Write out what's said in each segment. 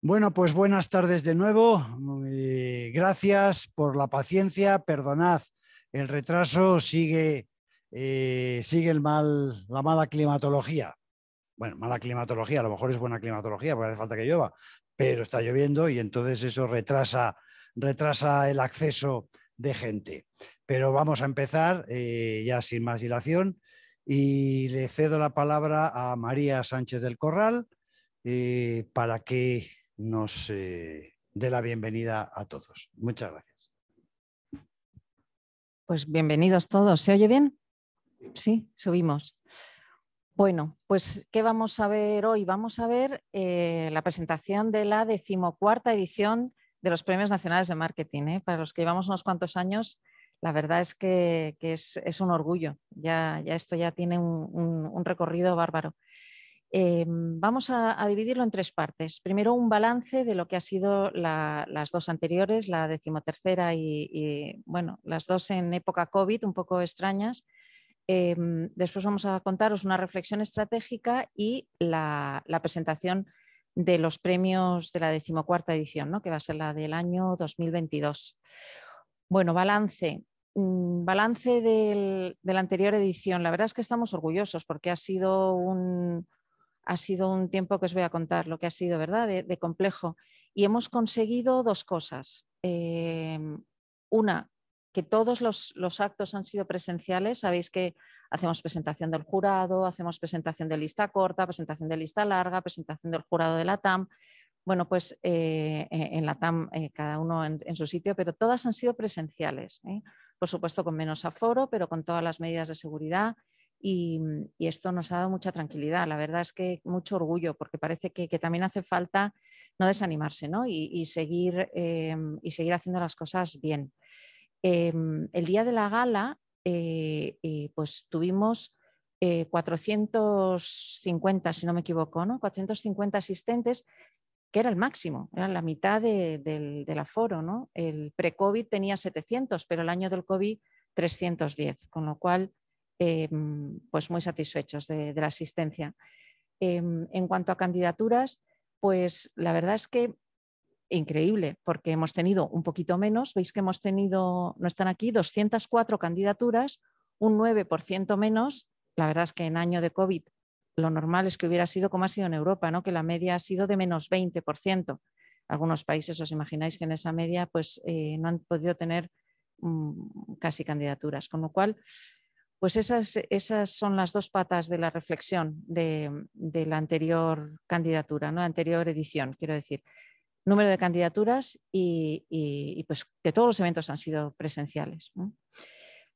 Bueno, pues buenas tardes de nuevo. gracias por la paciencia. Perdonad, el retraso sigue, eh, sigue el mal, la mala climatología. Bueno, mala climatología, a lo mejor es buena climatología porque hace falta que llueva, pero está lloviendo y entonces eso retrasa, retrasa el acceso de gente. Pero vamos a empezar eh, ya sin más dilación y le cedo la palabra a María Sánchez del Corral eh, para que nos eh, dé la bienvenida a todos. Muchas gracias. Pues bienvenidos todos. ¿Se oye bien? Sí, subimos. Bueno, pues ¿qué vamos a ver hoy? Vamos a ver eh, la presentación de la decimocuarta edición de los Premios Nacionales de Marketing. ¿eh? Para los que llevamos unos cuantos años, la verdad es que, es, un orgullo. Ya, esto ya tiene un recorrido bárbaro. Eh, vamos a, dividirlo en tres partes. Primero, un balance de lo que han sido las dos anteriores, la decimotercera y, bueno, las dos en época COVID, un poco extrañas. Eh, después vamos a contaros una reflexión estratégica y la, presentación de los premios de la decimocuarta edición, ¿no? que va a ser la del año 2022. Bueno, balance mm, balance de la anterior edición. La verdad es que estamos orgullosos porque ha sido un, ha sido un tiempo que os voy a contar, lo que ha sido, ¿verdad?, de, complejo. Y hemos conseguido dos cosas. Em, una, que todos los, actos han sido presenciales. Sabéis que hacemos presentación del jurado, hacemos presentación de lista corta, presentación de lista larga, presentación del jurado de la TAM. Bueno, pues eh, e, en la TAM eh, cada uno en, su sitio, pero todas han sido presenciales. ¿eh? Por supuesto, con menos aforo, pero con todas las medidas de seguridad Mm, y, esto nos ha dado mucha tranquilidad. La verdad es que mucho orgullo, porque parece que, también hace falta no desanimarse Y, seguir, em, y, seguir, haciendo las cosas bien. Em, el día de la gala, eh, eh, pues tuvimos 450, eh, si no me equivoco, ¿no? 450 asistentes, que era el máximo, era la mitad del, del, aforo. ¿no? El pre-COVID tenía 700, pero el año del COVID 310, con lo cual Em, pues muy satisfechos de, la asistencia. Em, en cuanto a candidaturas, pues la verdad es que increíble, porque hemos tenido un poquito menos, veis que hemos tenido, no están aquí, 204 candidaturas, un 9% menos. La verdad es que en año de COVID lo normal es que hubiera sido como ha sido en Europa, ¿no? que la media ha sido de menos 20%. Algunos países, os imagináis que en esa media pues, eh, no han podido tener mm, casi candidaturas, con lo cual pues esas, esas son las dos patas de la reflexión de, la anterior candidatura, ¿no? anterior edición, quiero decir. Número de candidaturas y, pues que todos los eventos han sido presenciales.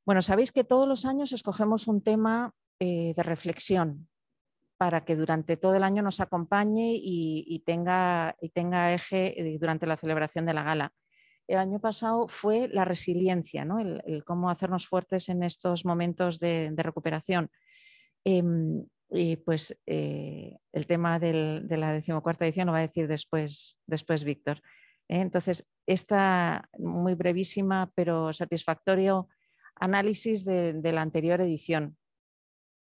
Bueno, sabéis que todos los años escogemos un tema eh, de reflexión para que durante todo el año nos acompañe y tenga, y tenga eje eh, durante la celebración de la gala el año pasado fue la resiliencia, ¿no? el, cómo hacernos fuertes en estos momentos de, recuperación. Em, y pues eh, el tema de la decimocuarta edición lo va a decir después, después Víctor. ¿eh? entonces, esta muy brevísima pero satisfactorio análisis de, la anterior edición.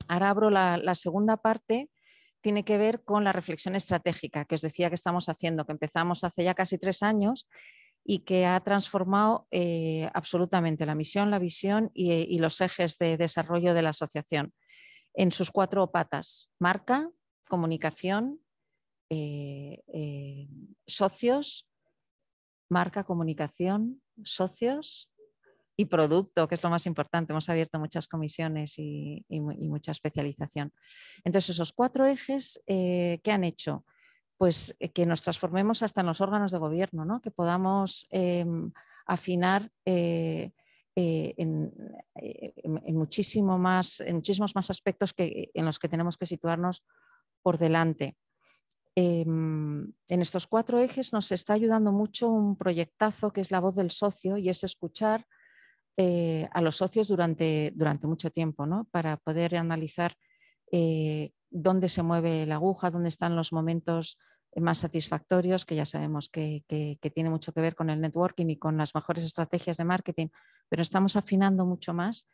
Ahora abro la, la segunda parte tiene que ver con la reflexión estratégica que os decía que estamos haciendo, que empezamos hace ya casi tres años y que ha transformado eh, absolutamente la misión, la visión eh, y, los ejes de desarrollo de la asociación en sus cuatro patas, marca, comunicación, eh, socios, marca, comunicación, socios y producto, que es lo más importante. Hemos abierto muchas comisiones y, y mucha especialización. Entonces, esos cuatro ejes, que han hecho? pues eh, que nos transformemos hasta en los órganos de gobierno, que podamos em, afinar eh, eh, en, muchísimos más aspectos que, en los que tenemos que situarnos por delante. Em, en estos cuatro ejes nos está ayudando mucho un proyectazo que es la voz del socio y es escuchar a los socios durante, durante mucho tiempo para poder analizar eh, dónde se mueve la aguja, dónde están los momentos más satisfactorios, que ya sabemos que, tiene mucho que ver con el networking y con las mejores estrategias de marketing, pero estamos afinando mucho más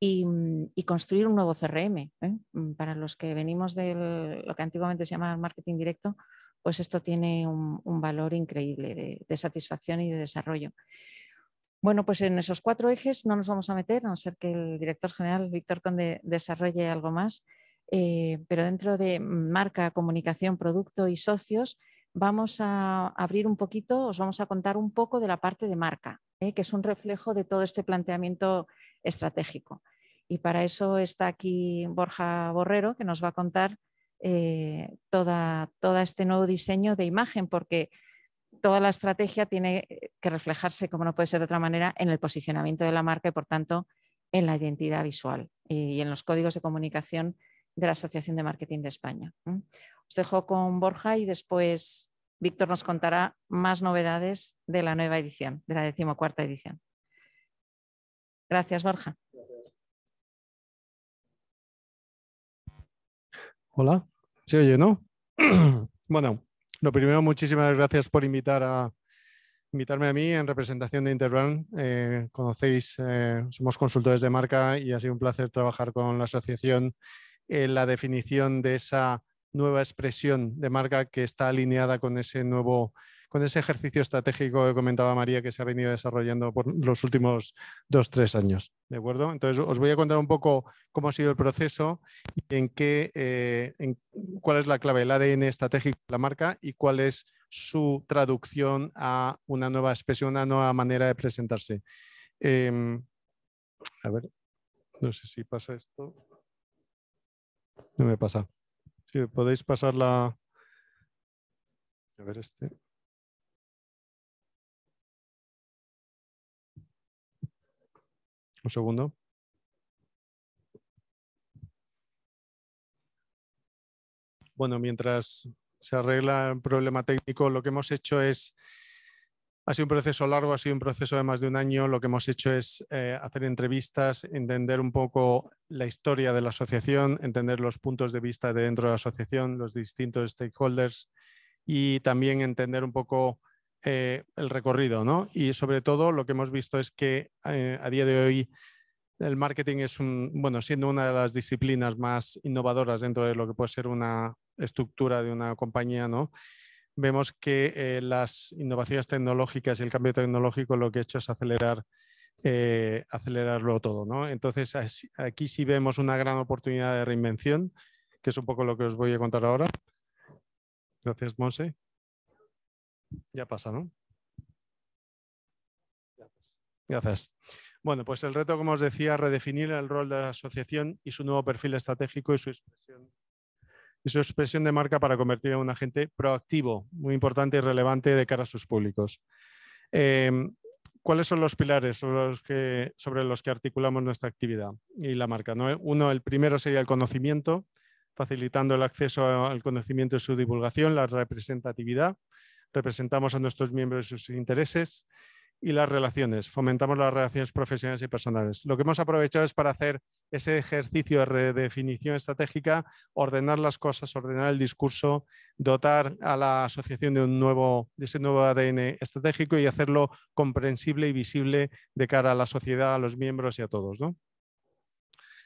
y, mm, construir un nuevo CRM. ¿eh? Mm, para los que venimos de lo que antiguamente se llamaba marketing directo, pues esto tiene un, valor increíble de, de, satisfacción y de desarrollo. Bueno, pues en esos cuatro ejes no nos vamos a meter, a no ser que el director general, Víctor Conde, desarrolle algo más. Eh, pero dentro de marca, comunicación, producto y socios, vamos a abrir un poquito, os vamos a contar un poco de la parte de marca, ¿eh? que es un reflejo de todo este planteamiento estratégico. Y para eso está aquí Borja Borrero, que nos va a contar eh, todo este nuevo diseño de imagen, porque toda la estrategia tiene que reflejarse, como no puede ser de otra manera, en el posicionamiento de la marca y, por tanto, en la identidad visual y en los códigos de comunicación de la Asociación de Marketing de España. Os dejo con Borja y después Víctor nos contará más novedades de la nueva edición, de la decimocuarta edición. Gracias, Borja. Hola, ¿se oye, no? bueno, lo primero, muchísimas gracias por invitar a, invitarme a mí en representación de Interbrand. Eh, conocéis, eh, somos consultores de marca y ha sido un placer trabajar con la asociación eh, la definición de esa nueva expresión de marca que está alineada con ese nuevo con ese ejercicio estratégico que comentaba María que se ha venido desarrollando por los últimos dos, tres años. ¿De acuerdo? Entonces, os voy a contar un poco cómo ha sido el proceso y en qué, eh, cuál es la clave, el ADN estratégico de la marca y cuál es su traducción a una nueva expresión, una nueva manera de presentarse. Em, a ver, no sé si pasa esto. No me pasa. Si podéis pasar la... A ver este. Un segundo. Bueno, mientras se arregla el problema técnico, lo que hemos hecho es ha sido un proceso largo, ha sido un proceso de más de un año. Lo que hemos hecho es eh, hacer entrevistas, entender un poco la historia de la asociación, entender los puntos de vista de dentro de la asociación, los distintos stakeholders y también entender un poco eh, el recorrido. ¿no? Y sobre todo lo que hemos visto es que eh, a día de hoy el marketing es un, bueno, siendo una de las disciplinas más innovadoras dentro de lo que puede ser una estructura de una compañía, ¿no? vemos que eh, las innovaciones tecnológicas y el cambio tecnológico lo que ha hecho es acelerar, eh, acelerarlo todo. Entonces, aquí sí vemos una gran oportunidad de reinvención, que es un poco lo que os voy a contar ahora. Gracias, Monse. Ya pasa, ¿no? Gracias. Bueno, pues el reto, como os decía, redefinir el rol de la asociación y su nuevo perfil estratégico y su expresión y su expresión de marca para convertir en un agente proactivo, muy importante y relevante de cara a sus públicos. Em, ¿Cuáles son los pilares sobre los, que, sobre los, que, articulamos nuestra actividad y la marca? ¿no? Uno, el primero sería el conocimiento, facilitando el acceso al conocimiento y su divulgación, la representatividad. Representamos a nuestros miembros y sus intereses y las relaciones. Fomentamos las relaciones profesionales y personales. Lo que hemos aprovechado es para hacer ese ejercicio de redefinición estratégica, ordenar las cosas, ordenar el discurso, dotar a la asociación de, un nuevo, de ese nuevo ADN estratégico y hacerlo comprensible y visible de cara a la sociedad, a los miembros y a todos. ¿no?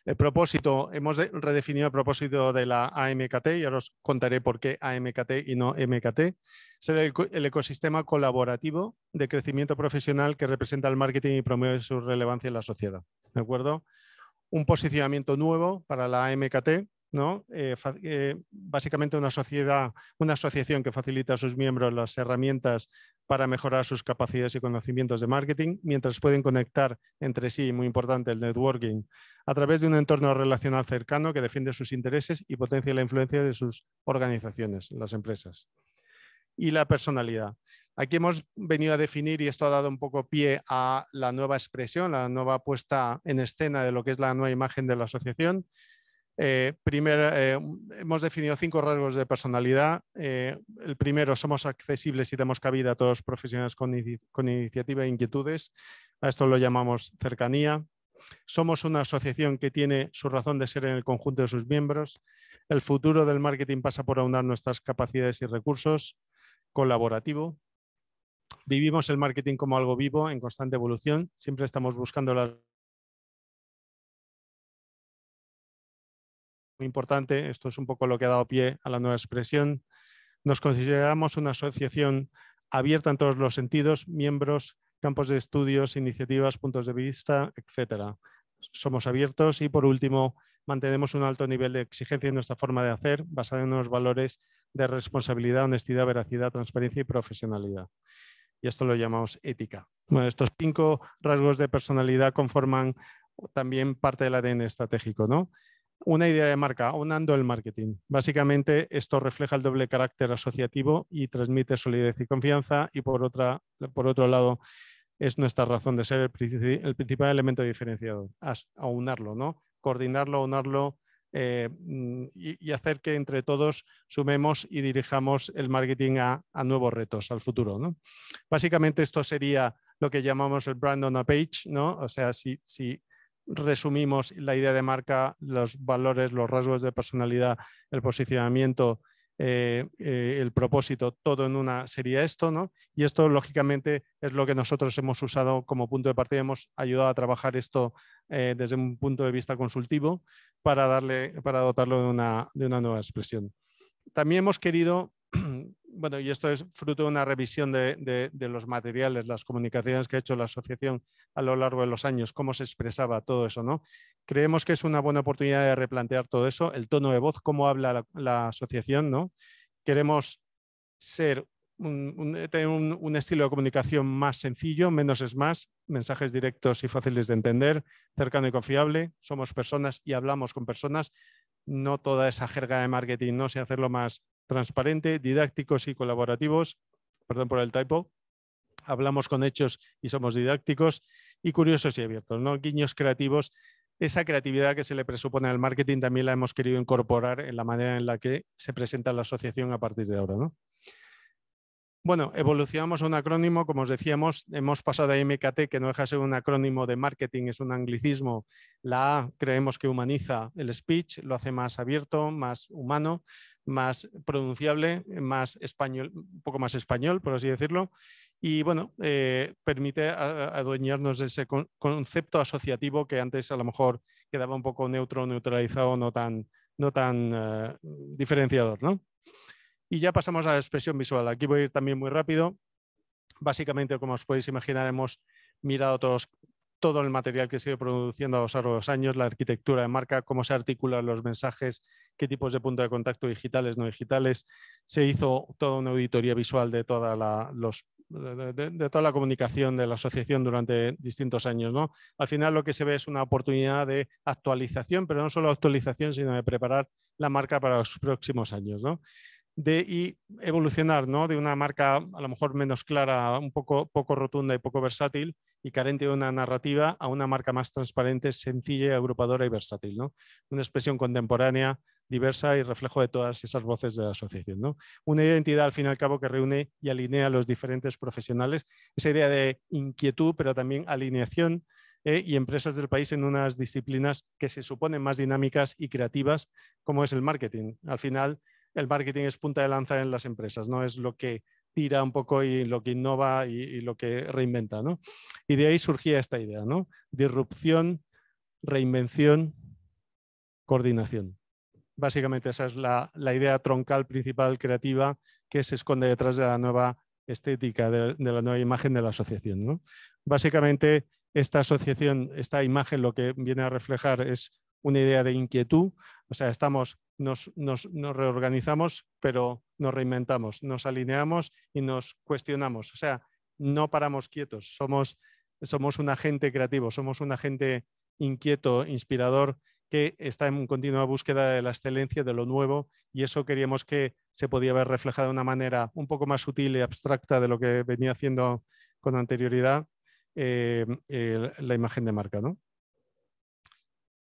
El propósito, hemos redefinido el propósito de la AMKT y ahora os contaré por qué AMKT y no MKT. Ser el, ecosistema colaborativo de crecimiento profesional que representa el marketing y promueve su relevancia en la sociedad. ¿De acuerdo? Un posicionamiento nuevo para la AMKT, ¿no? Eh, eh, básicamente una sociedad, una asociación que facilita a sus miembros las herramientas para mejorar sus capacidades y conocimientos de marketing, mientras pueden conectar entre sí, muy importante, el networking, a través de un entorno relacional cercano que defiende sus intereses y potencia la influencia de sus organizaciones, las empresas. Y la personalidad. Aquí hemos venido a definir, y esto ha dado un poco pie a la nueva expresión, la nueva puesta en escena de lo que es la nueva imagen de la asociación, eh, primero, eh, hemos definido cinco rasgos de personalidad. Eh, el primero, somos accesibles y damos cabida a todos los profesionales con, iniciativa e inquietudes. A esto lo llamamos cercanía. Somos una asociación que tiene su razón de ser en el conjunto de sus miembros. El futuro del marketing pasa por aunar nuestras capacidades y recursos. Colaborativo. Vivimos el marketing como algo vivo, en constante evolución. Siempre estamos buscando las importante, esto es un poco lo que ha dado pie a la nueva expresión. Nos consideramos una asociación abierta en todos los sentidos, miembros, campos de estudios, iniciativas, puntos de vista, etcétera. Somos abiertos y, por último, mantenemos un alto nivel de exigencia en nuestra forma de hacer, basada en unos valores de responsabilidad, honestidad, veracidad, transparencia y profesionalidad. Y esto lo llamamos ética. Bueno, estos cinco rasgos de personalidad conforman también parte del ADN estratégico, ¿no? una idea de marca, unando el marketing. Básicamente, esto refleja el doble carácter asociativo y transmite solidez y confianza. Y por, otra, por otro lado, es nuestra razón de ser el, principal elemento diferenciado: aunarlo, ¿no? coordinarlo, aunarlo eh, y, hacer que entre todos sumemos y dirijamos el marketing a, nuevos retos, al futuro. Básicamente, esto sería lo que llamamos el brand on a page, ¿no? O sea, si, si resumimos la idea de marca, los valores, los rasgos de personalidad, el posicionamiento, eh, eh, el propósito, todo en una sería esto, ¿no? Y esto, lógicamente, es lo que nosotros hemos usado como punto de partida, hemos ayudado a trabajar esto eh, desde un punto de vista consultivo para, darle, para dotarlo de una, de una nueva expresión. También hemos querido bueno, y esto es fruto de una revisión de, los materiales, las comunicaciones que ha hecho la asociación a lo largo de los años, cómo se expresaba todo eso, ¿no? Creemos que es una buena oportunidad de replantear todo eso, el tono de voz, cómo habla la, asociación, ¿no? Queremos ser eh, tener un, estilo de comunicación más sencillo, menos es más, mensajes directos y fáciles de entender, cercano y confiable, somos personas y hablamos con personas, no toda esa jerga de marketing, no sé hacerlo más transparente, didácticos y colaborativos. Perdón por el typo. Hablamos con hechos y somos didácticos y curiosos y abiertos, ¿no? Guiños creativos. Esa creatividad que se le presupone al marketing también la hemos querido incorporar en la manera en la que se presenta la asociación a partir de ahora, ¿no? Bueno, evolucionamos a un acrónimo, como os decíamos, hemos pasado a MKT, que no deja de ser un acrónimo de marketing, es un anglicismo. La A creemos que humaniza el speech, lo hace más abierto, más humano, más pronunciable, más español, un poco más español, por así decirlo. Y bueno, eh, permite adueñarnos de ese concepto asociativo que antes a lo mejor quedaba un poco neutro, neutralizado, no tan, no tan eh, diferenciador, ¿no? Y ya pasamos a la expresión visual. Aquí voy a ir también muy rápido. Básicamente, como os podéis imaginar, hemos mirado todos, todo el material que se ha ido produciendo a lo largo de los años, la arquitectura de marca, cómo se articulan los mensajes, qué tipos de puntos de contacto digitales, no digitales. Se hizo toda una auditoría visual de toda la, los, de, toda la comunicación de la asociación durante distintos años. ¿no? Al final lo que se ve es una oportunidad de actualización, pero no solo actualización, sino de preparar la marca para los próximos años. ¿no? de y evolucionar ¿no? de una marca a lo mejor menos clara, un poco, poco rotunda y poco versátil y carente de una narrativa a una marca más transparente, sencilla, agrupadora y versátil. ¿no? Una expresión contemporánea, diversa y reflejo de todas esas voces de la asociación. ¿no? Una identidad al fin y al cabo que reúne y alinea a los diferentes profesionales, esa idea de inquietud, pero también alineación, eh, y empresas del país en unas disciplinas que se suponen más dinámicas y creativas, como es el marketing. Al final, el marketing es punta de lanza en las empresas, ¿no? Es lo que tira un poco y lo que innova y, lo que reinventa, Y de ahí surgía esta idea, ¿no? Disrupción, reinvención, coordinación. Básicamente esa es la, idea troncal principal creativa que se esconde detrás de la nueva estética, de, la nueva imagen de la asociación, Básicamente esta asociación, esta imagen lo que viene a reflejar es una idea de inquietud, o sea, estamos, nos, reorganizamos, pero nos reinventamos, nos alineamos y nos cuestionamos. O sea, no paramos quietos, somos, somos un agente creativo, somos un agente inquieto, inspirador, que está en continua búsqueda de la excelencia, de lo nuevo, y eso queríamos que se podía ver reflejado de una manera un poco más sutil y abstracta de lo que venía haciendo con anterioridad eh, la imagen de marca. ¿no?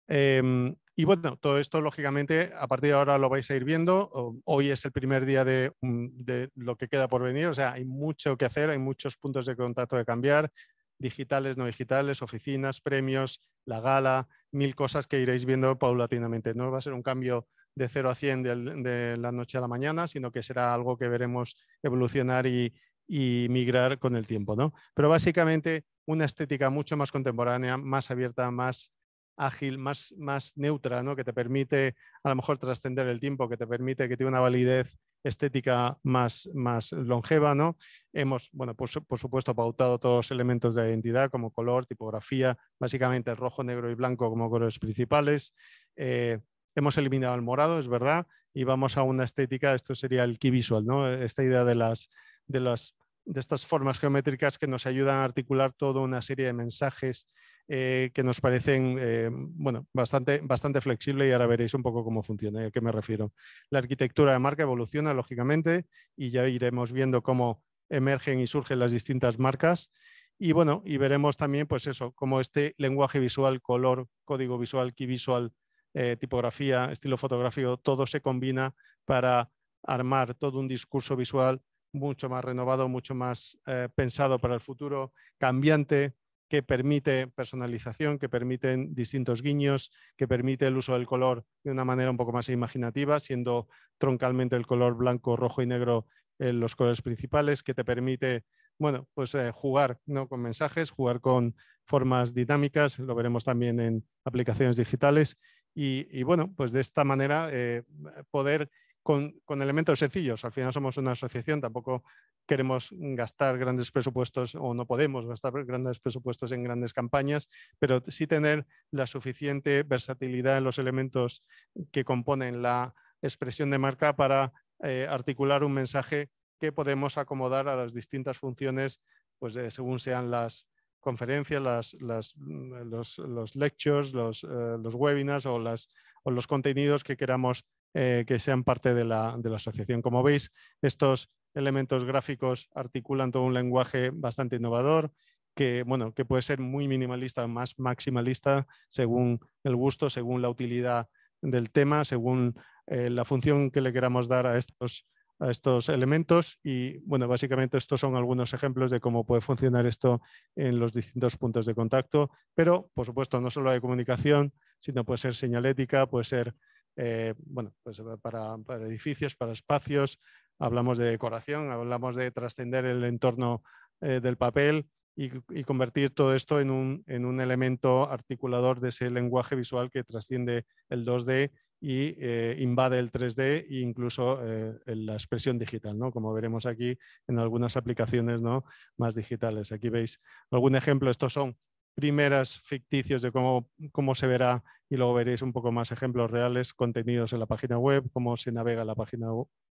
Em, y bueno, todo esto, lógicamente, a partir de ahora lo vais a ir viendo. Hoy es el primer día mm, de, lo que queda por venir. O sea, hay mucho que hacer, hay muchos puntos de contacto de cambiar, digitales, no digitales, oficinas, premios, la gala, mil cosas que iréis viendo paulatinamente. No va a ser un cambio de 0 a 100 de, la noche a la mañana, sino que será algo que veremos evolucionar y, y migrar con el tiempo. ¿no? Pero básicamente una estética mucho más contemporánea, más abierta, más ágil, más, más neutra, ¿no? que te permite a lo mejor trascender el tiempo, que te permite que tenga una validez estética más, más longeva. Hemos, bueno, por, por, supuesto, pautado todos los elementos de identidad como color, tipografía, básicamente rojo, negro y blanco como colores principales. Eh, hemos eliminado el morado, es verdad, y vamos a una estética, esto sería el key visual, ¿no? esta idea de las, de las de estas formas geométricas que nos ayudan a articular toda una serie de mensajes eh, que nos parecen eh, bueno, bastante, bastante flexible y ahora veréis un poco cómo funciona a qué me refiero. La arquitectura de marca evoluciona, lógicamente, y ya iremos viendo cómo emergen y surgen las distintas marcas. Y bueno, y veremos también, pues eso, cómo este lenguaje visual, color, código visual, key visual, eh, tipografía, estilo fotográfico, todo se combina para armar todo un discurso visual mucho más renovado, mucho más pensado para el futuro, cambiante, que permite personalización, que permiten distintos guiños, que permite el uso del color de una manera un poco más imaginativa, siendo troncalmente el color blanco, rojo y negro eh, los colores principales, que te permite bueno, pues, eh, jugar ¿no? con mensajes, jugar con formas dinámicas, lo veremos también en aplicaciones digitales. Y, bueno, pues de esta manera eh, poder con, elementos sencillos. Al final somos una asociación, tampoco queremos gastar grandes presupuestos o no podemos gastar grandes presupuestos en grandes campañas, pero sí tener la suficiente versatilidad en los elementos que componen la expresión de marca para eh, articular un mensaje que podemos acomodar a las distintas funciones pues, eh, según sean las, conferencias, las, los, lectures, los, eh, webinars o, los contenidos que queramos eh, que sean parte de la, asociación. Como veis, estos elementos gráficos articulan todo un lenguaje bastante innovador que, que puede ser muy minimalista o más maximalista según el gusto, según la utilidad del tema, según eh, la función que le queramos dar a estos, a estos elementos. Y bueno, básicamente estos son algunos ejemplos de cómo puede funcionar esto en los distintos puntos de contacto. Pero, por supuesto, no solo hay comunicación, sino puede ser señalética, puede ser eh, bueno, pues eh, para, edificios, para espacios, hablamos de decoración, hablamos de trascender el entorno eh, del papel y, convertir todo esto en un, elemento articulador de ese lenguaje visual que trasciende el 2D y invade el 3D e incluso en la expresión digital, ¿no? como veremos aquí en algunas aplicaciones ¿no? más digitales. Aquí veis algún ejemplo, estos son primeras ficticios de cómo, cómo se verá y luego veréis un poco más ejemplos reales, contenidos en la página web, cómo se navega la página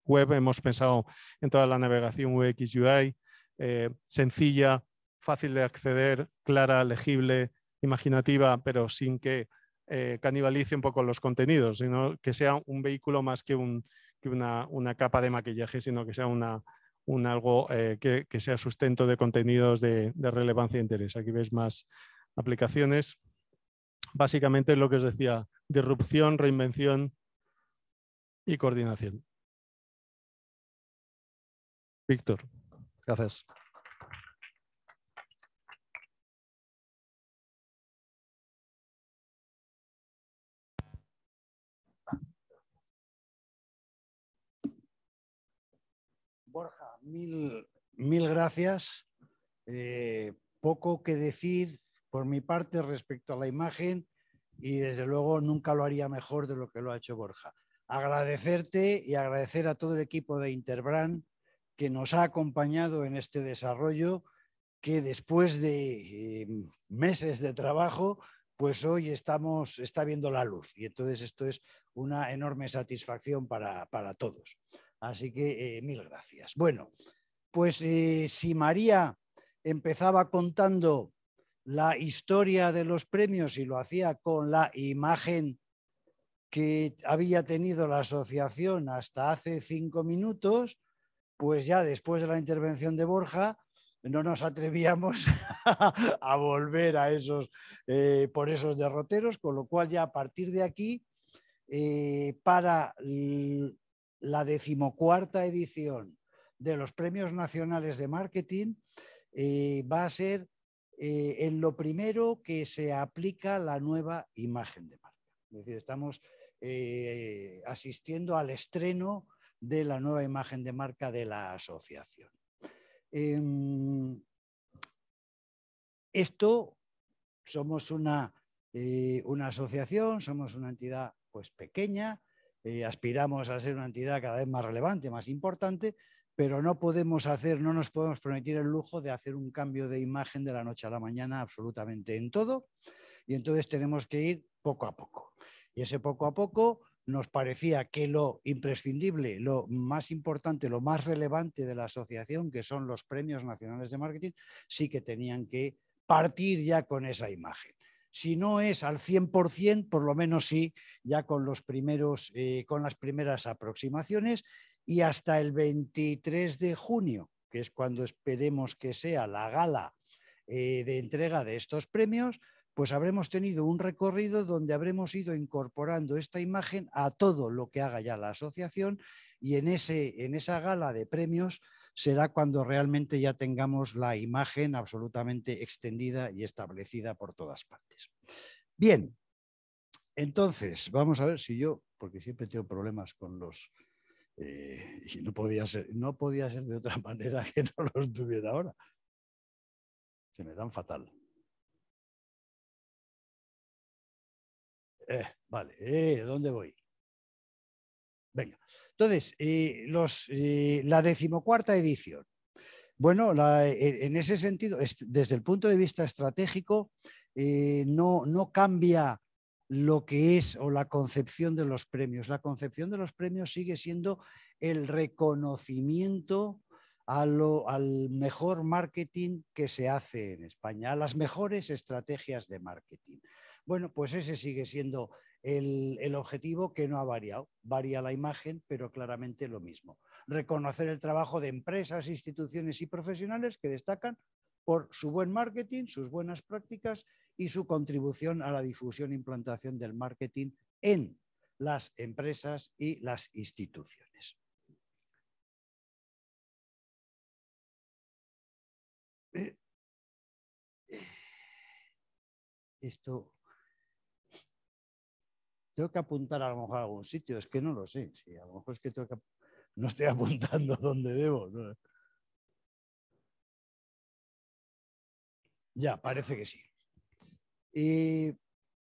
web. Hemos pensado en toda la navegación UX UI, eh, sencilla, fácil de acceder, clara, legible, imaginativa, pero sin que eh, canibalice un poco los contenidos, sino que sea un vehículo más que, una, una, capa de maquillaje, sino que sea una, un algo eh, que, que, sea sustento de contenidos de, de, relevancia e interés. Aquí ves más, aplicaciones, básicamente lo que os decía, disrupción, reinvención y coordinación. Víctor, gracias. Borja, mil, mil gracias. Eh, poco que decir, por mi parte respecto a la imagen y desde luego nunca lo haría mejor de lo que lo ha hecho Borja. Agradecerte y agradecer a todo el equipo de Interbrand que nos ha acompañado en este desarrollo que después de em, meses de trabajo, pues hoy estamos, está viendo la luz y entonces esto es una enorme satisfacción para, todos. Así que eh, mil gracias. Bueno, pues eh, si María empezaba contando la historia de los premios y lo hacía con la imagen que había tenido la asociación hasta hace cinco minutos, pues ya después de la intervención de Borja no nos atrevíamos a volver a esos, eh, por esos derroteros, con lo cual ya a partir de aquí, eh, para la decimocuarta edición de los Premios Nacionales de Marketing, eh, va a ser eh, en lo primero que se aplica la nueva imagen de marca. Es decir, estamos eh, asistiendo al estreno de la nueva imagen de marca de la asociación. Em, esto, somos eh, una, asociación, somos una entidad pues, pequeña, aspiramos a ser una entidad cada vez más relevante, más importante, pero no podemos hacer, no nos podemos permitir el lujo de hacer un cambio de imagen de la noche a la mañana absolutamente en todo. Y entonces tenemos que ir poco a poco. Y ese poco a poco nos parecía que lo imprescindible, lo más importante, lo más relevante de la asociación, que son los premios nacionales de marketing, sí que tenían que partir ya con esa imagen. Si no es al 100%, por lo menos sí, ya con, los primeros, eh, con las primeras aproximaciones y hasta el 23 de junio, que es cuando esperemos que sea la gala eh, de entrega de estos premios, pues habremos tenido un recorrido donde habremos ido incorporando esta imagen a todo lo que haga ya la asociación y en, en esa gala de premios será cuando realmente ya tengamos la imagen absolutamente extendida y establecida por todas partes. Bien, entonces, vamos a ver si yo, porque siempre tengo problemas con los eh, y no podía, ser, no podía ser de otra manera que no los tuviera ahora. Se me dan fatal. Eh, vale, eh, ¿dónde voy? Venga, entonces, los, la decimocuarta edición. Bueno, en ese sentido, desde el punto de vista estratégico, no, no cambia lo que es o la concepción de los premios. La concepción de los premios sigue siendo el reconocimiento al mejor marketing que se hace en España, a las mejores estrategias de marketing. Bueno, pues ese sigue siendo el, el, objetivo que no ha variado. Varía la imagen, pero claramente lo mismo. Reconocer el trabajo de empresas, instituciones y profesionales que destacan por su buen marketing, sus buenas prácticas y su contribución a la difusión e implantación del marketing en las empresas y las instituciones. Eh, esto tengo que apuntar a lo mejor a algún sitio, es que no lo sé. a lo mejor es que, tengo no estoy apuntando donde debo. Ya, parece que sí. Y eh,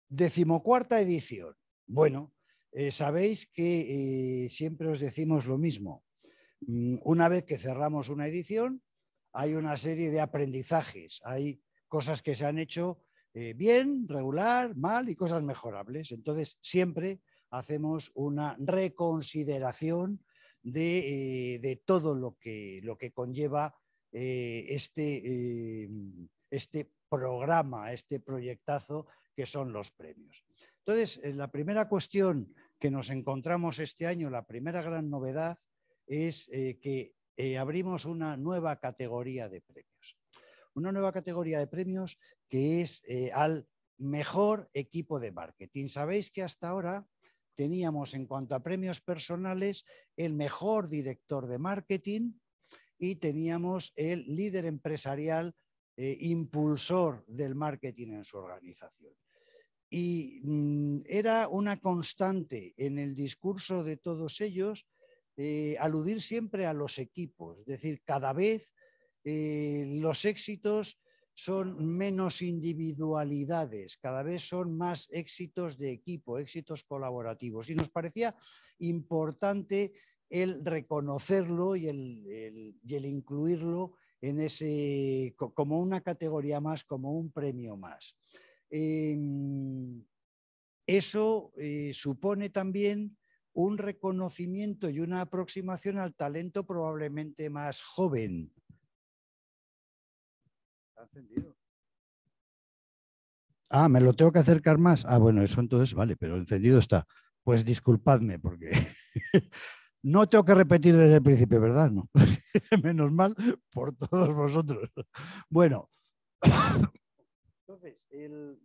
decimocuarta edición. Bueno, eh, sabéis que eh, siempre os decimos lo mismo. Mm, una vez que cerramos una edición, hay una serie de aprendizajes, hay cosas que se han hecho bien, regular, mal y cosas mejorables. Entonces, siempre hacemos una reconsideración de, todo lo que, lo que conlleva este, este programa, este proyectazo que son los premios. Entonces, eh, la primera cuestión que nos encontramos este año, la primera gran novedad, es eh, que eh, abrimos una nueva categoría de premios. Una nueva categoría de premios que es al mejor equipo de marketing. Sabéis que hasta ahora teníamos en cuanto a premios personales el mejor director de marketing y teníamos el líder empresarial eh, impulsor del marketing en su organización. Y mm, era una constante en el discurso de todos ellos eh, aludir siempre a los equipos, es decir, cada vez eh, los éxitos son menos individualidades, cada vez son más éxitos de equipo, éxitos colaborativos. Y nos parecía importante el reconocerlo y el incluirlo en ese, como una categoría más, como un premio más. Em, eso eh, supone también un reconocimiento y una aproximación al talento probablemente más joven. encendido. Ah, me lo tengo que acercar más. Ah, bueno, eso entonces vale, pero encendido está. Pues disculpadme porque No tengo que repetir desde el principio, ¿verdad? No. Menos mal por todos vosotros. Bueno, entonces, eh,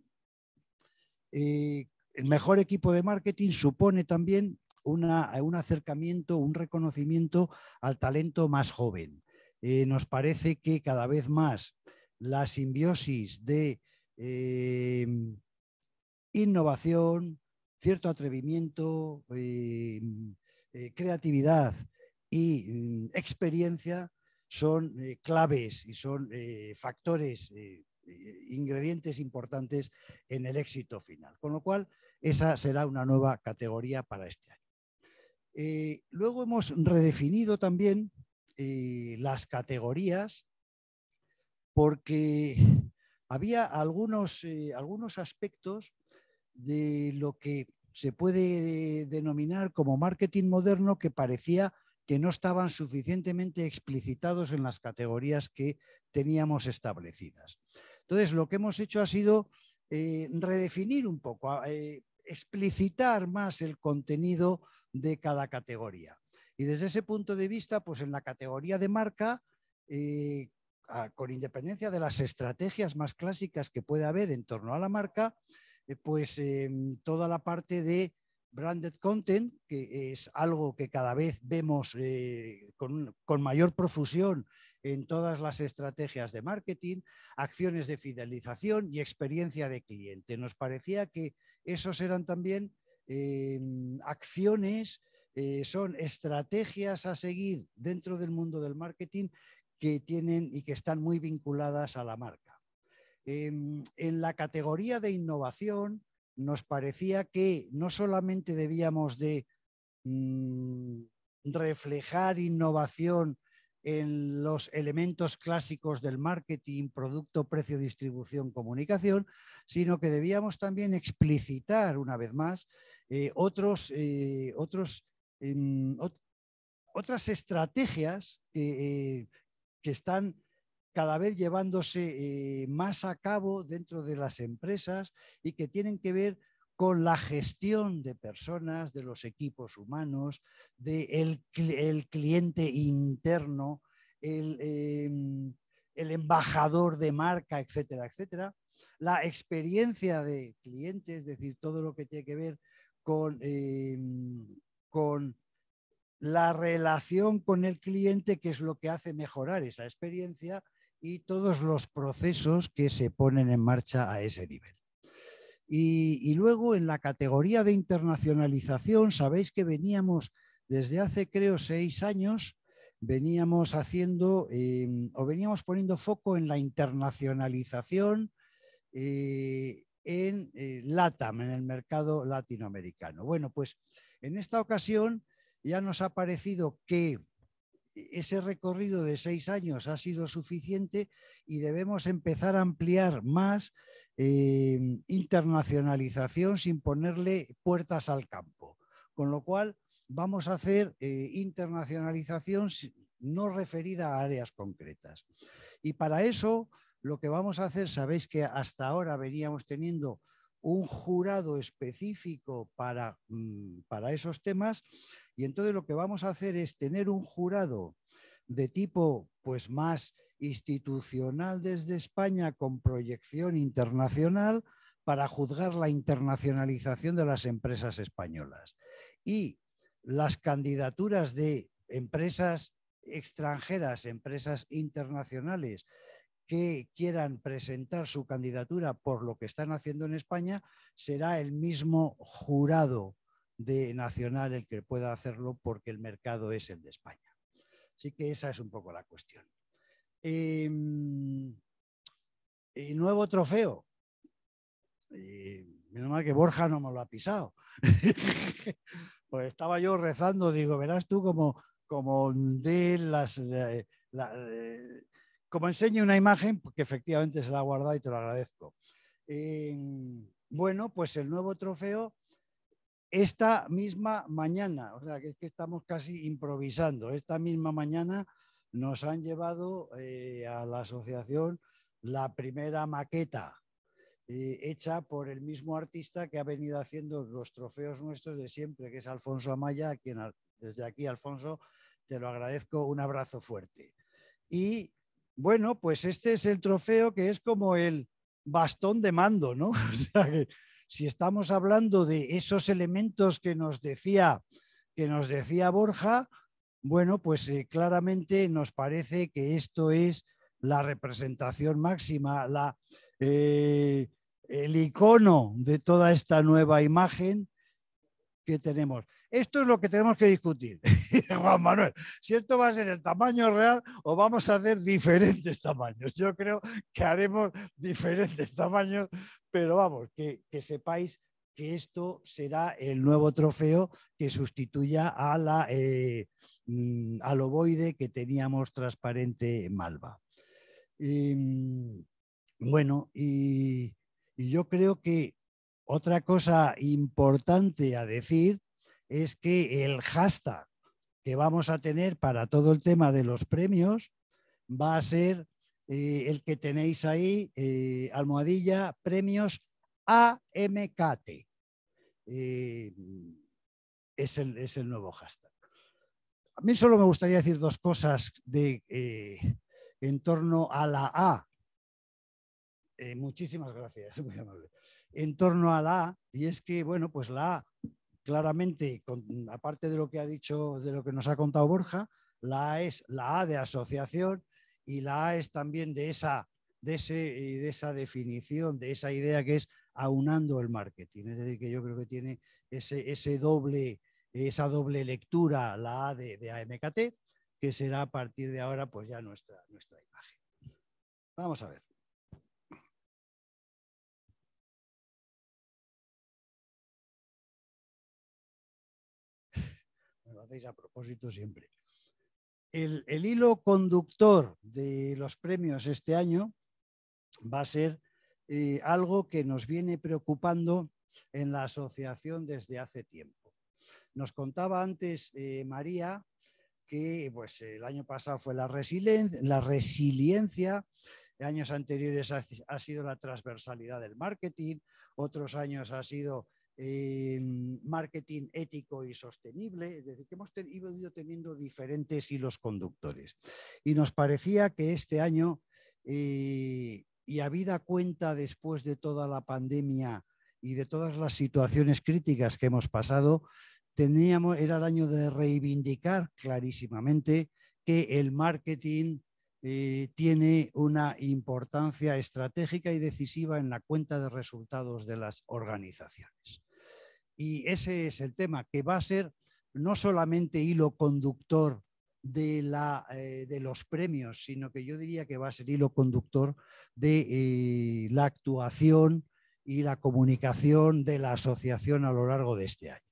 el, mejor equipo de marketing supone también un acercamiento, un reconocimiento al talento más joven. Eh, nos parece que cada vez más la simbiosis de eh, innovación, cierto atrevimiento, eh, creatividad y mm, experiencia son eh, claves y son eh, factores, ingredientes importantes en el éxito final. Con lo cual, esa será una nueva categoría para este año. luego hemos redefinido también las categorías porque había algunos, algunos aspectos de lo que se puede denominar como marketing moderno que parecía que no estaban suficientemente explicitados en las categorías que teníamos establecidas. Entonces, lo que hemos hecho ha sido eh, redefinir un poco, eh, explicitar más el contenido de cada categoría. Y desde ese punto de vista, pues en la categoría de marca, eh, con independencia de las estrategias más clásicas que puede haber en torno a la marca, eh, pues em, toda la parte de branded content, que es algo que cada vez vemos eh, con, mayor profusión en todas las estrategias de marketing, acciones de fidelización y experiencia de cliente. Nos parecía que esos eran también em, acciones, eh, son estrategias a seguir dentro del mundo del marketing que tienen y que están muy vinculadas a la marca. Em, en la categoría de innovación nos parecía que no solamente debíamos de mm, reflejar innovación en los elementos clásicos del marketing, producto, precio, distribución, comunicación, sino que debíamos también explicitar una vez más eh, otros, eh, otros, em, otras estrategias que, eh, que están cada vez llevándose eh, más a cabo dentro de las empresas y que tienen que ver con la gestión de personas, de los equipos humanos, del cliente interno, em, el, embajador de marca, etcétera, etcétera. La experiencia de clientes, es decir, todo lo que tiene que ver con, em, con la relación con el cliente, que es lo que hace mejorar esa experiencia y todos los procesos que se ponen en marcha a ese nivel. Y, luego en la categoría de internacionalización, sabéis que veníamos desde hace creo seis años, veníamos haciendo eh, o veníamos poniendo foco en la internacionalización eh, en eh, LATAM, en el mercado latinoamericano. Bueno, pues en esta ocasión ya nos ha parecido que e-, ese recorrido de seis años ha sido suficiente y debemos empezar a ampliar más em, internacionalización sin ponerle puertas al campo. Con lo cual, vamos a hacer eh, internacionalización no referida a áreas concretas. Y para eso, lo que vamos a hacer, sabéis que hasta ahora veníamos teniendo un jurado específico para mm, esos temas, y entonces lo que vamos a hacer es tener un jurado de tipo pues más institucional desde España con proyección internacional para juzgar la internacionalización de las empresas españolas. Y las candidaturas de empresas extranjeras, empresas internacionales que quieran presentar su candidatura por lo que están haciendo en España, será el mismo jurado de nacional el que pueda hacerlo porque el mercado es el de España. Así que esa es un poco la cuestión. y em, eh, nuevo trofeo. Eh, menos mal que Borja no me lo ha pisado. pues estaba yo rezando, digo, verás tú como, como de las... Eh, como enseño una imagen, porque efectivamente se la ha guardado y te lo agradezco. Em, bueno, pues el nuevo trofeo esta misma mañana, o sea, que es que estamos casi improvisando, esta misma mañana nos han llevado eh, a la asociación la primera maqueta eh, hecha por el mismo artista que ha venido haciendo los trofeos nuestros de siempre, que es Alfonso Amaya, a quien desde aquí, Alfonso, te lo agradezco, un abrazo fuerte. Y bueno, pues este es el trofeo que es como el bastón de mando, ¿no? que si estamos hablando de esos elementos que nos decía, que nos decía Borja, bueno, pues eh, claramente nos parece que esto es la representación máxima, la, eh, el icono de toda esta nueva imagen que tenemos. Esto es lo que tenemos que discutir. Juan Manuel, si esto va a ser el tamaño real o vamos a hacer diferentes tamaños. Yo creo que haremos diferentes tamaños, pero vamos, que, sepáis que esto será el nuevo trofeo que sustituya a la, eh, mm, al ovoide que teníamos transparente en Malva. Mm, bueno, y, yo creo que otra cosa importante a decir es que el hashtag que vamos a tener para todo el tema de los premios va a ser eh, el que tenéis ahí, eh, almohadilla, premios AMKT. Eh, es, el, es, el, nuevo hashtag. A mí solo me gustaría decir dos cosas de, en torno a la A. muchísimas gracias, muy amable. En torno a la A, y es que, bueno, pues la A claramente, aparte de lo que ha dicho, de lo que nos ha contado Borja, la A es la A de asociación y la A es también de esa, definición, de esa idea que es aunando el marketing. Es decir, que yo creo que tiene ese, doble, esa doble lectura, la A de, AMKT, que será a partir de ahora pues ya nuestra imagen. Vamos a ver. a propósito siempre. El, hilo conductor de los premios este año va a ser eh, algo que nos viene preocupando en la asociación desde hace tiempo. Nos contaba antes eh, María que pues, el año pasado fue la, la resiliencia, años anteriores ha sido la transversalidad del marketing, otros años ha sido marketing ético y sostenible, es decir, que hemos ido teniendo diferentes hilos conductores. Y nos parecía que este año, eh, y habida cuenta después de toda la pandemia y de todas las situaciones críticas que hemos pasado, teníamos, era el año de reivindicar clarísimamente que el marketing eh, tiene una importancia estratégica y decisiva en la cuenta de resultados de las organizaciones. Y ese es el tema que va a ser no solamente hilo conductor de, eh, los premios, sino que yo diría que va a ser hilo conductor de eh, la actuación y la comunicación de la asociación a lo largo de este año.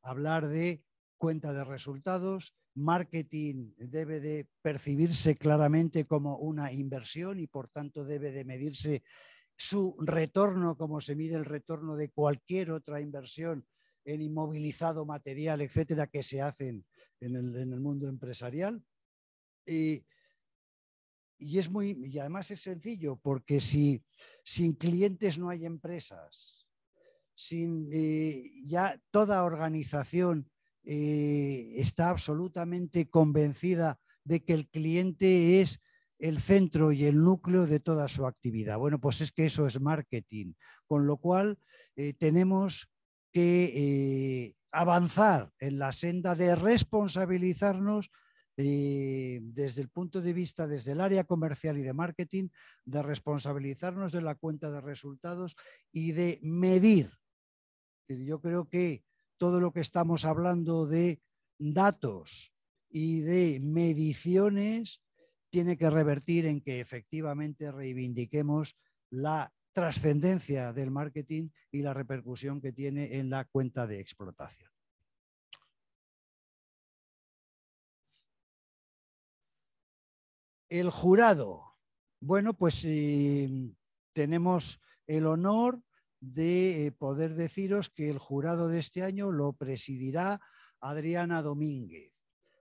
Hablar de cuenta de resultados, marketing debe de percibirse claramente como una inversión y por tanto debe de medirse su retorno como se mide el retorno de cualquier otra inversión en inmovilizado material, etcétera, que se hacen en el, mundo empresarial. Y, es muy, además es sencillo, porque si sin clientes no hay empresas, sin eh, ya toda organización eh, está absolutamente convencida de que el cliente es el centro y el núcleo de toda su actividad. Bueno, pues es que eso es marketing, con lo cual eh, tenemos que eh, avanzar en la senda de responsabilizarnos desde el punto de vista, desde el área comercial y de marketing, de responsabilizarnos de la cuenta de resultados y de medir. Yo creo que todo lo que estamos hablando de datos y de mediciones tiene que revertir en que efectivamente reivindiquemos la trascendencia del marketing y la repercusión que tiene en la cuenta de explotación. El jurado. Bueno, pues eh, tenemos el honor de eh, poder deciros que el jurado de este año lo presidirá Adriana Domínguez.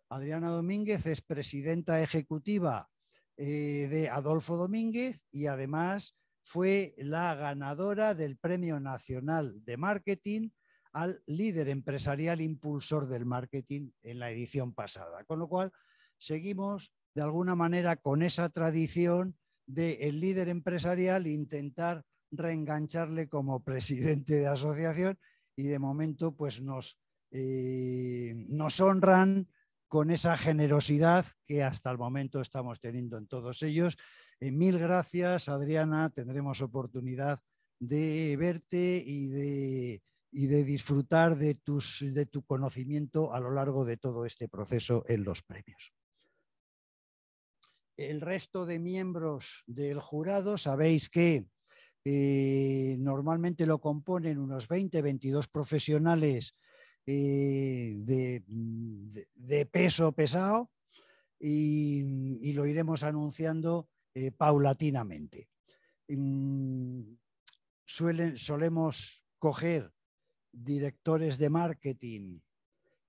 Adriana Domínguez es presidenta ejecutiva eh, de Adolfo Domínguez y además fue la ganadora del Premio Nacional de Marketing al líder empresarial impulsor del marketing en la edición pasada. Con lo cual, seguimos de alguna manera con esa tradición de el líder empresarial intentar reengancharle como presidente de asociación y de momento pues nos, eh, nos honran con esa generosidad que hasta el momento estamos teniendo en todos ellos. Eh, mil gracias, Adriana. Tendremos oportunidad de verte y de, y de disfrutar de, tus, de tu conocimiento a lo largo de todo este proceso en los premios. El resto de miembros del jurado, sabéis que eh, normalmente lo componen unos 20, 22 profesionales eh, mm, de, peso pesado y, lo iremos anunciando eh, paulatinamente. Mm, solemos coger directores de marketing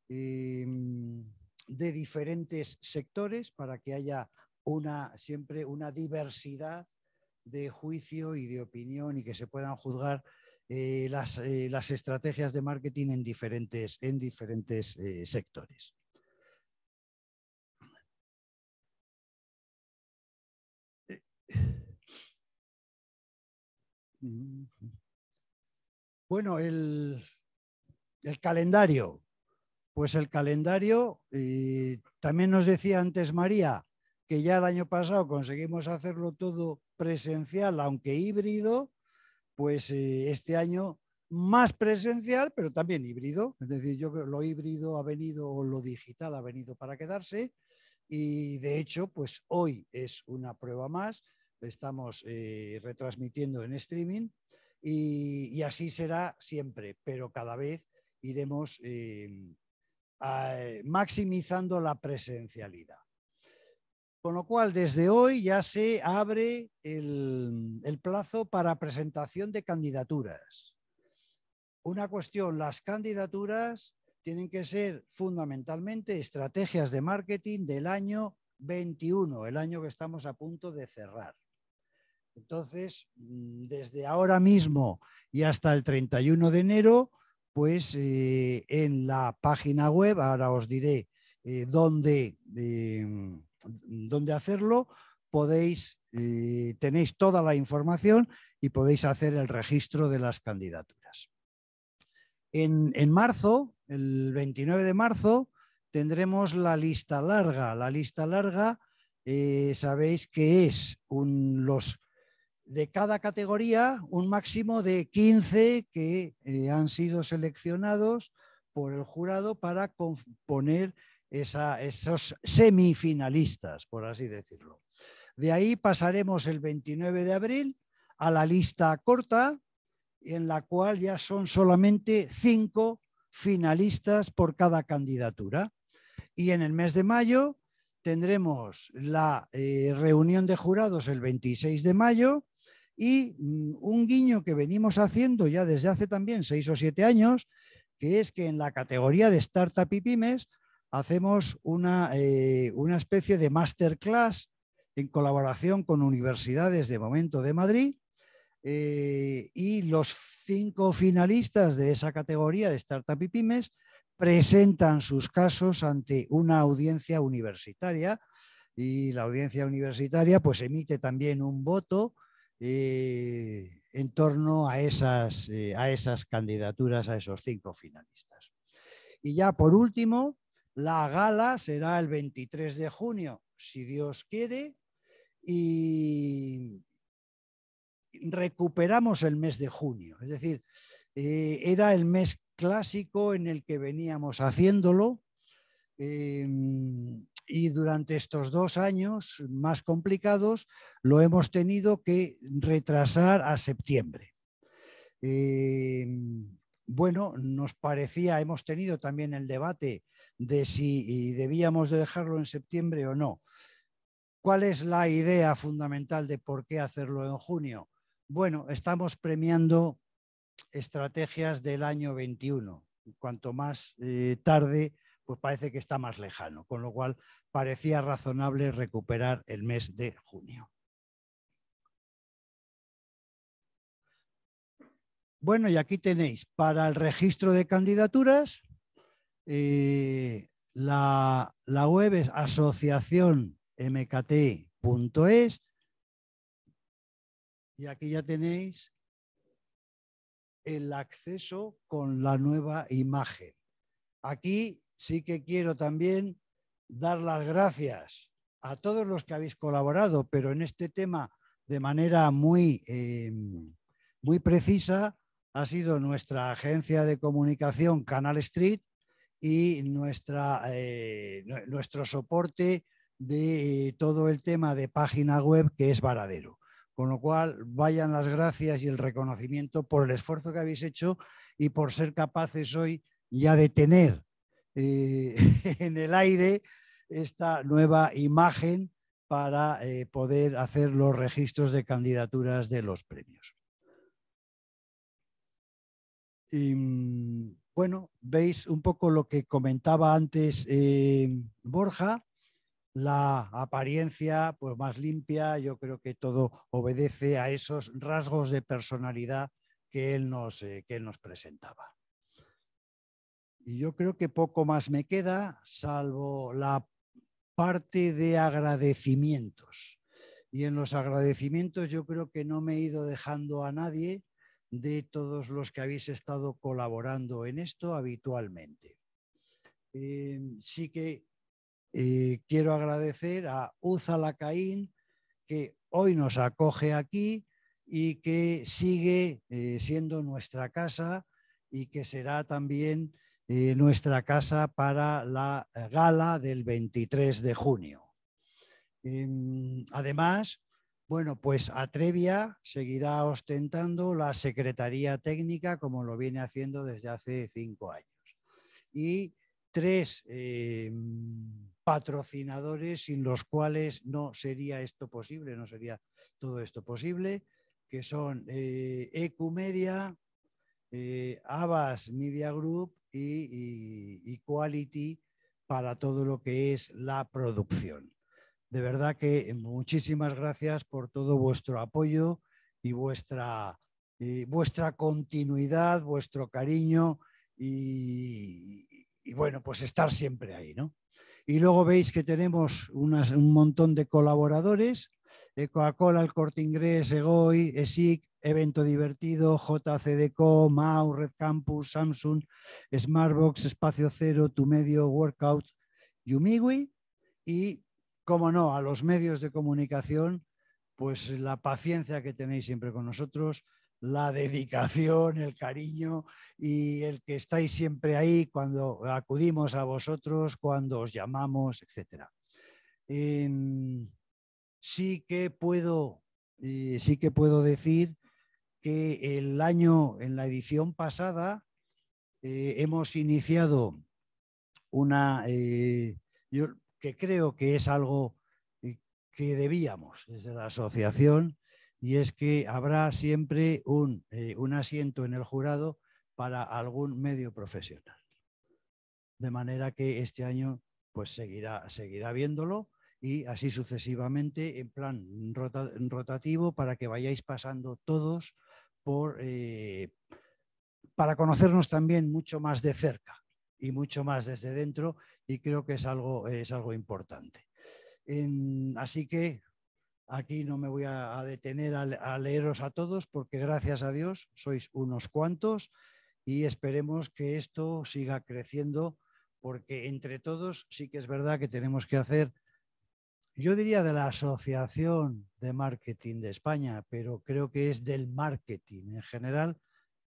de diferentes sectores para que haya una, siempre una diversidad de juicio y de opinión y que se puedan juzgar eh, eh, las, estrategias de marketing en diferentes, en diferentes eh, sectores. Bueno, el, el calendario. Pues el calendario, también nos decía antes María, que ya el año pasado conseguimos hacerlo todo presencial, aunque híbrido, pues eh, este año más presencial, pero también híbrido. Es decir, yo creo que lo híbrido ha venido, o lo digital ha venido para quedarse. Y de hecho, pues hoy es una prueba más. Estamos eh, retransmitiendo en streaming y, así será siempre, pero cada vez iremos eh, maximizando la presencialidad. Con lo cual, desde hoy ya se abre el, plazo para presentación de candidaturas. Una cuestión, las candidaturas tienen que ser fundamentalmente estrategias de marketing del año 21, el año que estamos a punto de cerrar. Entonces, mm, desde ahora mismo y hasta el 31 de enero, pues eh, en la página web, ahora os diré eh, dónde... Eh, dónde hacerlo, podéis, eh, tenéis toda la información y podéis hacer el registro de las candidaturas. En, marzo, el 29 de marzo, tendremos la lista larga. La lista larga, eh, sabéis que es los, de cada categoría un máximo de 15 que eh, han sido seleccionados por el jurado para componer esos semifinalistas, por así decirlo. De ahí pasaremos el 29 de abril a la lista corta, en la cual ya son solamente cinco finalistas por cada candidatura. Y en el mes de mayo tendremos la eh, reunión de jurados el 26 de mayo y mm, un guiño que venimos haciendo ya desde hace también seis o siete años, que es que en la categoría de startup y pymes hacemos eh, una, especie de masterclass en colaboración con universidades de momento de Madrid eh, y los cinco finalistas de esa categoría de Startup y Pymes presentan sus casos ante una audiencia universitaria y la audiencia universitaria pues emite también un voto eh, en torno a a esas candidaturas, a esos cinco finalistas. Y ya por último, la gala será el 23 de junio, si Dios quiere, y recuperamos el mes de junio. Es decir, eh, era el mes clásico en el que veníamos haciéndolo eh, y durante estos dos años más complicados lo hemos tenido que retrasar a septiembre. Eh, bueno, nos parecía, hemos tenido también el debate de si debíamos de dejarlo en septiembre o no. ¿Cuál es la idea fundamental de por qué hacerlo en junio? Bueno, estamos premiando estrategias del año 21. Cuanto más eh, tarde, pues parece que está más lejano, con lo cual parecía razonable recuperar el mes de junio. Bueno, y aquí tenéis para el registro de candidaturas, eh, la, la web es asociacionmkt.es y aquí ya tenéis el acceso con la nueva imagen. Aquí sí que quiero también dar las gracias a todos los que habéis colaborado, pero en este tema de manera muy, em, muy precisa ha sido nuestra agencia de comunicación Canal Street, y nuestra, eh, nuestro soporte de eh, todo el tema de página web que es varadero. Con lo cual, vayan las gracias y el reconocimiento por el esfuerzo que habéis hecho y por ser capaces hoy ya de tener eh, en el aire esta nueva imagen para poder hacer los registros de candidaturas de los premios. Mm, bueno, veis un poco lo que comentaba antes eh, Borja, la apariencia pues, más limpia, yo creo que todo obedece a esos rasgos de personalidad que él nos, eh, que él nos presentaba. Y yo creo que poco más me queda, salvo la parte de agradecimientos. Y en los agradecimientos yo creo que no me he ido dejando a nadie de todos los que habéis estado colaborando en esto habitualmente. Eh, sí que eh, quiero agradecer a Uzalacaín, que hoy nos acoge aquí y que sigue eh, siendo nuestra casa y que será también nuestra casa para la gala del 23 de junio. Em, además, bueno, pues Atrevia seguirá ostentando la Secretaría Técnica como lo viene haciendo desde hace cinco años. Y tres eh, patrocinadores sin los cuales no sería esto posible, no sería todo esto posible, que son eh, Ecumedia, eh, Abbas Media Group y Quality para todo lo que es la producción de verdad que eh, muchísimas gracias por todo vuestro apoyo y vuestra, vuestra continuidad, vuestro cariño y, bueno, pues estar siempre ahí, ¿no? Y luego veis que tenemos un montón de colaboradores, eh, Coca-Cola, Corte Inglés, EGOI, e ESIC, Evento Divertido, JCDCO, MAU, Red Campus, Samsung, Smartbox, Espacio Cero, Tu Medio, Workout, Yumiwi y ¿Cómo no, a los medios de comunicación, pues la paciencia que tenéis siempre con nosotros, la dedicación, el cariño y el que estáis siempre ahí cuando acudimos a vosotros, cuando os llamamos, etc. sí, que puedo, sí que puedo decir que el año, en la edición pasada, eh, hemos iniciado una... Eh, que creo que es algo eh, que debíamos desde la asociación y es que habrá siempre eh, un, asiento en el jurado para algún medio profesional. De manera que este año pues seguirá, seguirá viéndolo y así sucesivamente en plan rotativo para que vayáis pasando todos por, eh, para conocernos también mucho más de cerca y mucho más desde dentro y creo que es algo, es algo importante. así que aquí no me voy a, detener a, leeros a todos porque gracias a Dios sois unos cuantos y esperemos que esto siga creciendo porque entre todos sí que es verdad que tenemos que hacer, yo diría de la Asociación de Marketing de España, pero creo que es del marketing en general,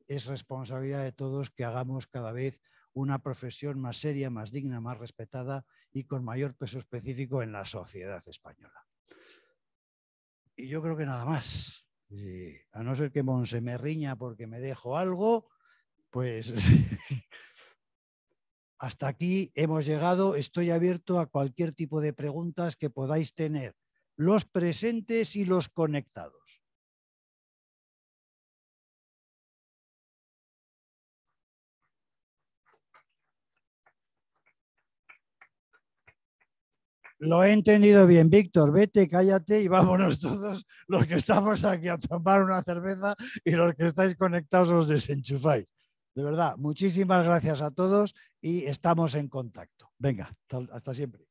es responsabilidad de todos que hagamos cada vez una profesión más seria, más digna, más respetada y con mayor peso específico en la sociedad española. Y yo creo que nada más. a no ser que Monse me riña porque me dejo algo, pues hasta aquí hemos llegado. Estoy abierto a cualquier tipo de preguntas que podáis tener, los presentes y los conectados. Lo he entendido bien, Víctor. Vete, cállate y vámonos todos los que estamos aquí a tomar una cerveza y los que estáis conectados os desenchufáis. De verdad, muchísimas gracias a todos y estamos en contacto. Venga, hasta siempre.